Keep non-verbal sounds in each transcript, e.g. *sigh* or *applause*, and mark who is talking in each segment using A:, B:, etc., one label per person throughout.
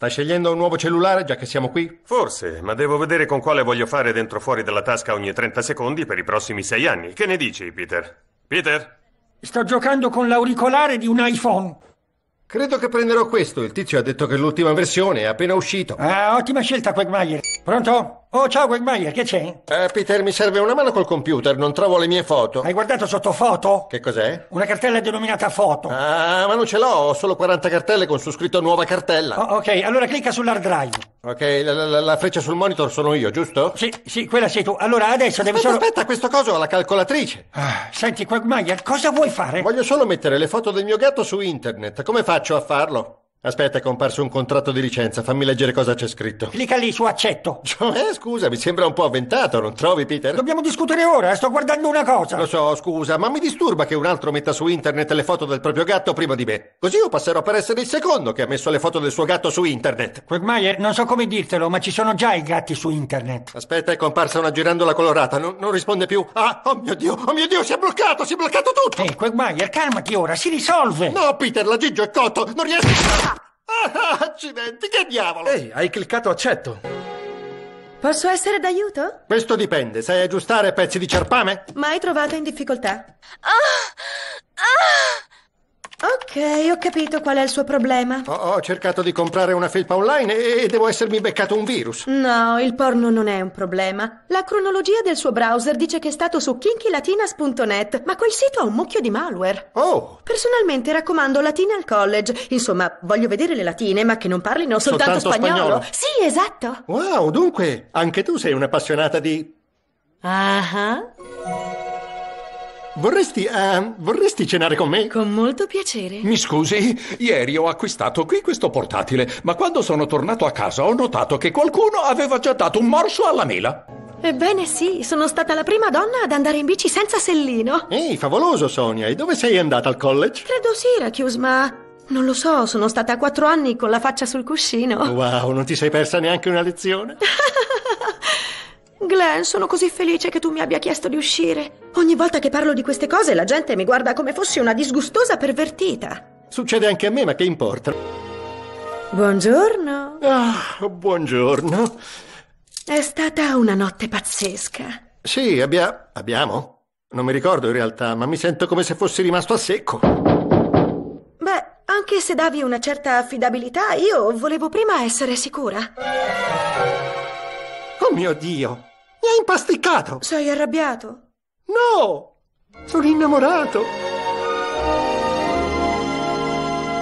A: Stai scegliendo un nuovo cellulare già che siamo qui? Forse, ma devo vedere con quale voglio fare dentro fuori dalla tasca ogni 30 secondi per i prossimi sei anni. Che ne dici, Peter? Peter? Sto giocando con l'auricolare di un iPhone. Credo che prenderò questo. Il tizio ha detto che l'ultima versione è appena uscito. Ah, ottima scelta, Quagmire. Pronto? Oh, ciao Wegmaier, che c'è? Eh, Peter, mi serve una mano col computer, non trovo le mie foto. Hai guardato sotto foto? Che cos'è? Una cartella denominata foto. Ah, ma non ce l'ho, ho solo 40 cartelle con su scritto nuova cartella. Oh, ok, allora clicca sull'hard drive. Ok, la, la, la, freccia sul monitor sono io, giusto? Sì, sì, quella sei tu. Allora adesso devi solo... Aspetta, questo coso ha la calcolatrice. Ah, senti, Quagmire, cosa vuoi fare? Voglio solo mettere le foto del mio gatto su internet. Come faccio a farlo? Aspetta, è comparso un contratto di licenza, fammi leggere cosa c'è scritto. Clicca lì su accetto. *laughs* Cioè, scusa, mi sembra un po' avventato, non trovi, Peter? Dobbiamo discutere ora, eh, sto guardando una cosa. Lo so, scusa, ma mi disturba che un altro metta su internet le foto del proprio gatto prima di me. Così io passerò per essere il secondo che ha messo le foto del suo gatto su internet. Quagmire, non so come dirtelo, ma ci sono già i gatti su internet. Aspetta, è comparsa una girandola colorata, non, non risponde più. Ah, oh mio Dio, oh mio Dio, si è bloccato, si è bloccato tutto! Ehi, hey, Quagmire, calmati ora, si risolve! No, Peter, la Gigio è cotto, non riesco... Ah, *laughs* accidenti, che diavolo! Ehi, hai cliccato accetto.
B: Posso essere d'aiuto?
A: Questo dipende. Sai aggiustare pezzi di cerpame?
B: Mai trovata in difficoltà? Ah! Ah! Ok, ho capito qual è il suo problema.
A: Ho, ho cercato di comprare una felpa online e, e devo essermi beccato un virus.
B: No, il porno non è un problema. La cronologia del suo browser dice che è stato su kinkyLatinas.net, ma quel sito ha un mucchio di malware. Oh! Personalmente raccomando latine al college. Insomma, voglio vedere le latine, ma che non parlino soltanto, soltanto spagnolo. spagnolo. Sì, esatto.
A: Wow, dunque, anche tu sei un'appassionata di...
B: Ah. Uh-huh.
A: Vorresti, eh, vorresti cenare con me? Con molto piacere. Mi scusi, ieri ho acquistato qui questo portatile, ma quando sono tornato a casa ho notato che qualcuno aveva già dato un morso alla mela.
B: Ebbene sì, sono stata la prima donna ad andare in bici senza sellino.
A: Ehi, favoloso Sonia, e dove sei andata al college?
B: Credo Syracuse, ma non lo so, sono stata quattro anni con la faccia sul cuscino.
A: Wow, non ti sei persa neanche una lezione? *laughs*
B: Glenn, sono così felice che tu mi abbia chiesto di uscire. Ogni volta che parlo di queste cose la gente mi guarda come fossi una disgustosa pervertita. Succede anche a me, ma che importa? Buongiorno. Ah, buongiorno. È stata una notte pazzesca.
A: Sì, abbia... abbiamo? Non mi ricordo in realtà, ma mi sento come se fossi rimasto a secco.
B: Beh, anche se davi una certa affidabilità, io volevo prima essere sicura.
A: Oh mio Dio!
B: hai impasticcato! Sei arrabbiato? No! Sono innamorato!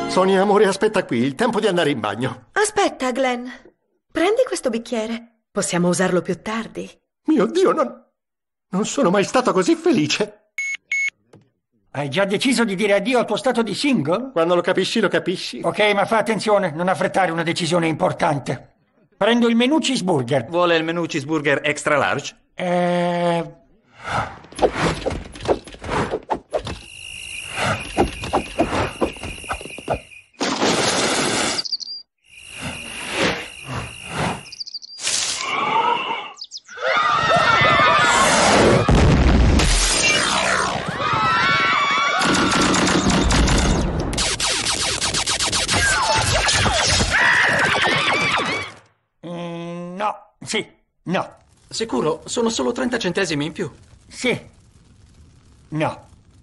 A: Sonia, amore, aspetta qui, il tempo di andare in bagno.
B: Aspetta, Glenn. Prendi questo bicchiere. Possiamo usarlo più tardi. Mio Dio, non... non sono mai stato così felice. Hai già
A: deciso di dire addio al tuo stato di single? Quando lo capisci, lo capisci. Ok, ma fa attenzione, non affrettare una decisione importante. Prendo il menu cheeseburger. Vuole il menu cheeseburger extra large? Eh... No, sì, no. Sicuro? Sono solo 30 centesimi in più. Sì. No.